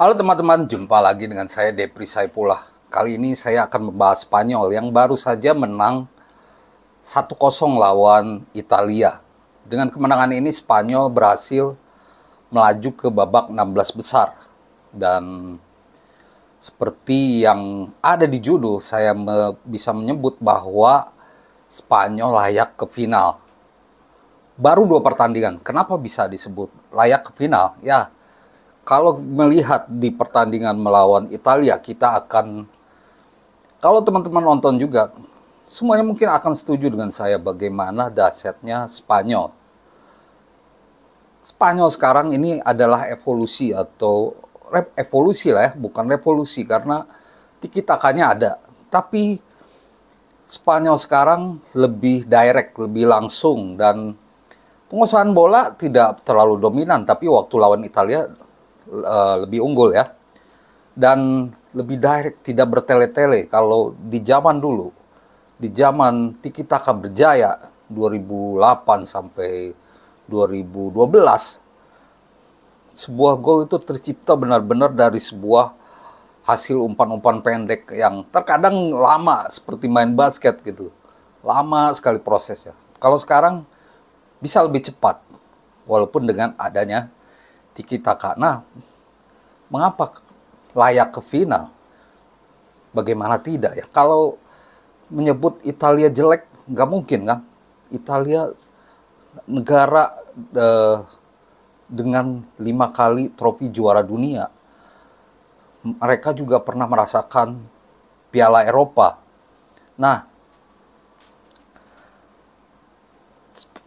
Halo teman-teman, jumpa lagi dengan saya Depri Saipula. Kali ini saya akan membahas Spanyol yang baru saja menang 1-0 lawan Italia. Dengan kemenangan ini Spanyol berhasil melaju ke babak 16 besar. Dan seperti yang ada di judul, saya me bisa menyebut bahwa Spanyol layak ke final. Baru dua pertandingan, kenapa bisa disebut layak ke final? Ya, kalau melihat di pertandingan melawan Italia kita akan kalau teman-teman nonton juga semuanya mungkin akan setuju dengan saya bagaimana dasetnya Spanyol. Spanyol sekarang ini adalah evolusi atau rep, evolusi lah ya, bukan revolusi karena tiki takanya ada. Tapi Spanyol sekarang lebih direct, lebih langsung dan penguasaan bola tidak terlalu dominan tapi waktu lawan Italia Eh, lebih unggul ya. Dan lebih direct, tidak bertele-tele. Kalau di zaman dulu, di zaman Tiki Taka berjaya 2008 sampai 2012, sebuah gol itu tercipta benar-benar dari sebuah hasil umpan-umpan pendek yang terkadang lama seperti main basket gitu. Lama sekali prosesnya. Kalau sekarang bisa lebih cepat walaupun dengan adanya Tiki nah mengapa layak ke final? Bagaimana tidak ya? Kalau menyebut Italia jelek nggak mungkin kan? Italia negara eh, dengan lima kali trofi juara dunia. Mereka juga pernah merasakan Piala Eropa. Nah,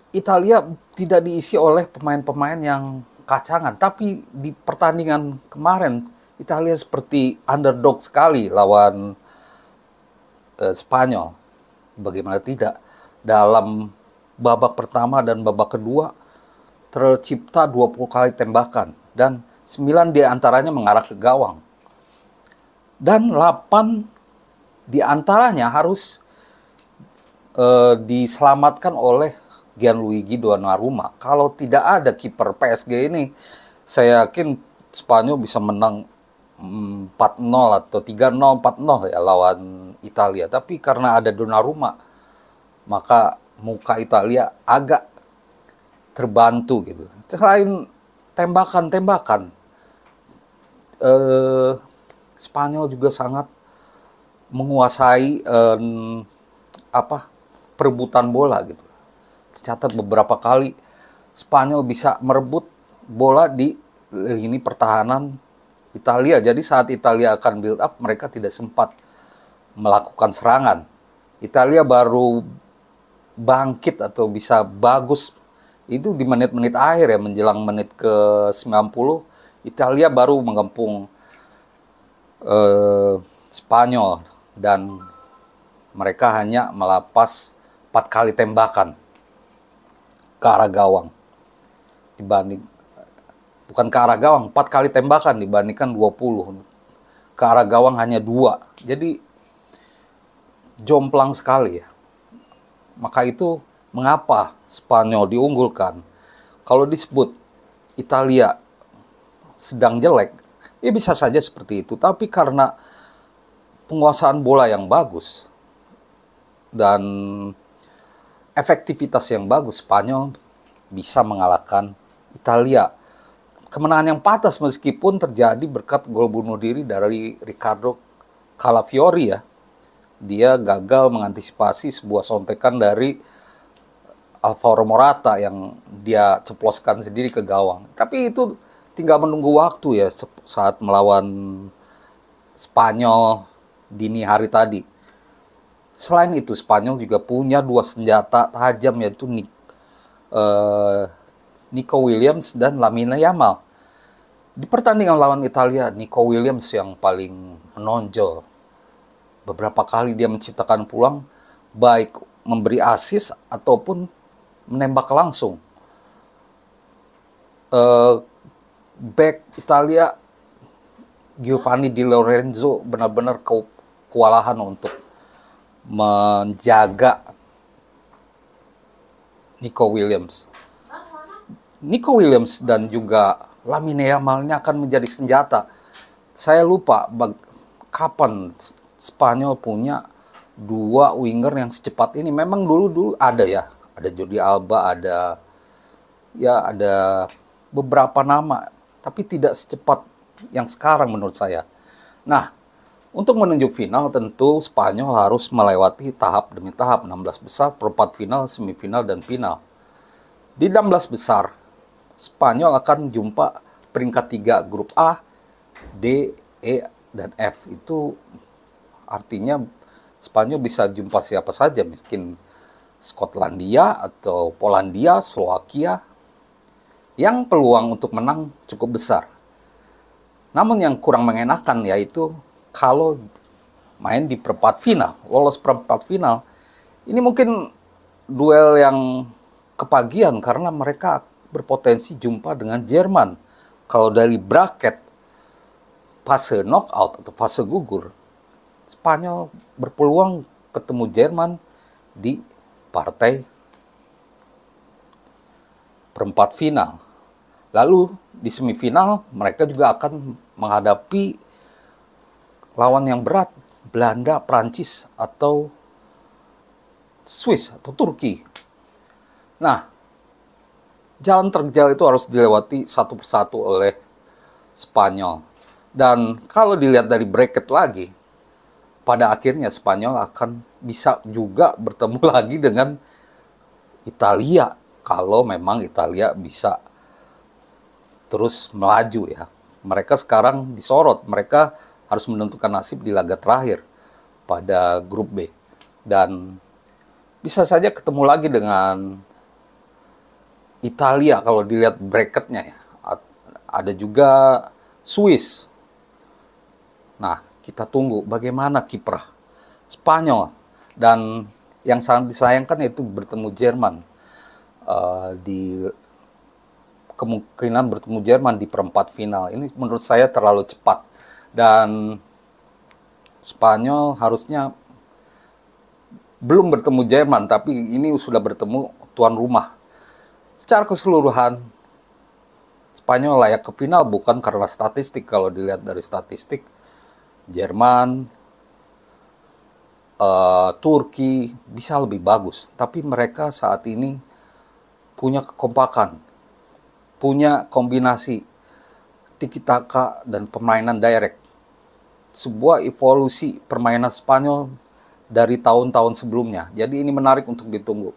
Italia tidak diisi oleh pemain-pemain yang kacangan. Tapi di pertandingan kemarin Italia seperti underdog sekali lawan eh, Spanyol. Bagaimana tidak dalam babak pertama dan babak kedua tercipta 20 kali tembakan dan 9 diantaranya mengarah ke gawang. Dan 8 diantaranya harus eh, diselamatkan oleh Gianluigi Donnarumma. Kalau tidak ada kiper PSG ini, saya yakin Spanyol bisa menang 4-0 mm, atau 3-0 4-0 ya lawan Italia. Tapi karena ada Donnarumma, maka muka Italia agak terbantu gitu. Selain tembakan-tembakan, eh, Spanyol juga sangat menguasai eh, apa perebutan bola gitu tercatat beberapa kali Spanyol bisa merebut bola di lini pertahanan Italia. Jadi saat Italia akan build up, mereka tidak sempat melakukan serangan. Italia baru bangkit atau bisa bagus itu di menit-menit akhir ya menjelang menit ke 90 Italia baru menggempung eh, Spanyol dan mereka hanya melapas empat kali tembakan ke arah gawang dibanding bukan ke arah gawang, 4 kali tembakan dibandingkan 20. Ke arah gawang hanya dua. Jadi jomplang sekali ya. Maka itu mengapa Spanyol diunggulkan. Kalau disebut Italia sedang jelek, ya bisa saja seperti itu. Tapi karena penguasaan bola yang bagus dan efektivitas yang bagus Spanyol bisa mengalahkan Italia. Kemenangan yang patas meskipun terjadi berkat gol bunuh diri dari Ricardo Calafiori ya. Dia gagal mengantisipasi sebuah sontekan dari Alvaro Morata yang dia ceploskan sendiri ke gawang. Tapi itu tinggal menunggu waktu ya saat melawan Spanyol dini hari tadi. Selain itu, Spanyol juga punya dua senjata tajam yaitu Nick, uh, eh, Nico Williams dan Lamina Yamal. Di pertandingan lawan Italia, Nico Williams yang paling menonjol. Beberapa kali dia menciptakan pulang, baik memberi asis ataupun menembak langsung. Uh, back Italia Giovanni Di Lorenzo benar-benar kewalahan untuk menjaga Nico Williams. Nico Williams dan juga Lamine Yamalnya akan menjadi senjata. Saya lupa kapan Spanyol punya dua winger yang secepat ini. Memang dulu dulu ada ya, ada Jordi Alba, ada ya ada beberapa nama, tapi tidak secepat yang sekarang menurut saya. Nah, untuk menunjuk final tentu Spanyol harus melewati tahap demi tahap 16 besar, perempat final, semifinal, dan final. Di 16 besar, Spanyol akan jumpa peringkat 3 grup A, D, E, dan F. Itu artinya Spanyol bisa jumpa siapa saja, mungkin Skotlandia atau Polandia, Slovakia, yang peluang untuk menang cukup besar. Namun yang kurang mengenakan yaitu kalau main di perempat final, lolos perempat final. Ini mungkin duel yang kepagian karena mereka berpotensi jumpa dengan Jerman. Kalau dari bracket fase knockout atau fase gugur, Spanyol berpeluang ketemu Jerman di partai perempat final. Lalu di semifinal mereka juga akan menghadapi lawan yang berat Belanda, Prancis atau Swiss atau Turki. Nah, jalan terjal itu harus dilewati satu persatu oleh Spanyol. Dan kalau dilihat dari bracket lagi, pada akhirnya Spanyol akan bisa juga bertemu lagi dengan Italia kalau memang Italia bisa terus melaju ya. Mereka sekarang disorot, mereka harus menentukan nasib di laga terakhir pada grup B. Dan bisa saja ketemu lagi dengan Italia kalau dilihat bracketnya ya. Ada juga Swiss. Nah, kita tunggu bagaimana kiprah Spanyol dan yang sangat disayangkan yaitu bertemu Jerman uh, di kemungkinan bertemu Jerman di perempat final. Ini menurut saya terlalu cepat dan Spanyol harusnya belum bertemu Jerman tapi ini sudah bertemu tuan rumah. Secara keseluruhan Spanyol layak ke final bukan karena statistik kalau dilihat dari statistik Jerman uh, Turki bisa lebih bagus tapi mereka saat ini punya kekompakan punya kombinasi tiki taka dan permainan direct sebuah evolusi permainan Spanyol dari tahun-tahun sebelumnya. Jadi ini menarik untuk ditunggu.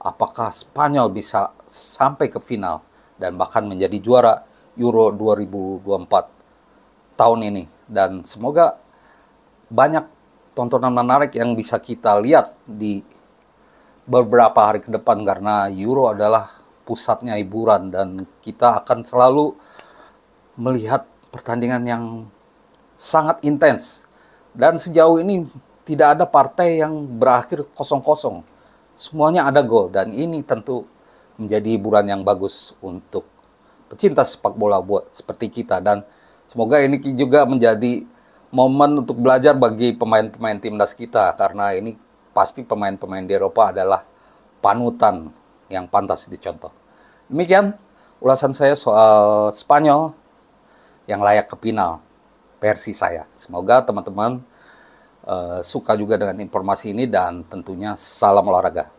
Apakah Spanyol bisa sampai ke final dan bahkan menjadi juara Euro 2024 tahun ini. Dan semoga banyak tontonan menarik yang bisa kita lihat di beberapa hari ke depan karena Euro adalah pusatnya hiburan dan kita akan selalu melihat pertandingan yang sangat intens. Dan sejauh ini tidak ada partai yang berakhir kosong-kosong. Semuanya ada gol dan ini tentu menjadi hiburan yang bagus untuk pecinta sepak bola buat seperti kita dan semoga ini juga menjadi momen untuk belajar bagi pemain-pemain timnas kita karena ini pasti pemain-pemain di Eropa adalah panutan yang pantas dicontoh. Demikian ulasan saya soal Spanyol yang layak ke final versi saya. Semoga teman-teman uh, suka juga dengan informasi ini dan tentunya salam olahraga.